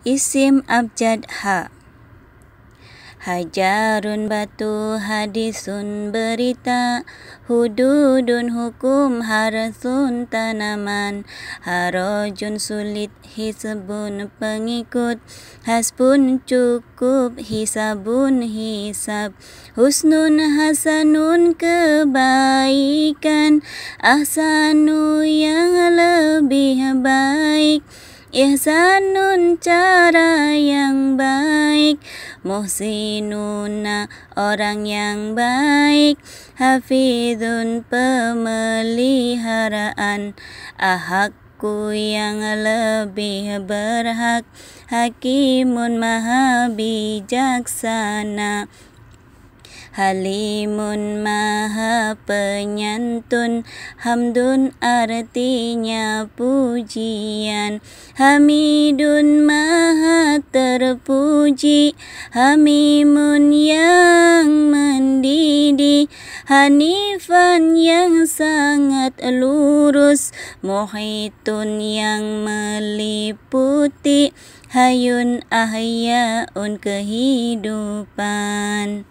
Isim abjad ha. Hajarun batu hadisun berita Hududun hukum harasun tanaman harojun sulit hisbun pengikut Hasbun cukup hisabun hisab Husnun hasanun kebaikan Ahsanu yang lebih baik Ya Ihsanun cara yang baik Muhsinuna orang yang baik Hafidun pemeliharaan Ahakku yang lebih berhak Hakimun maha bijaksana Halimun maha penyantun Hamdun artinya pujian Hamidun maha terpuji Hamimun yang mendidih Hanifan yang sangat lurus Muhitun yang meliputi Hayun ahyaun kehidupan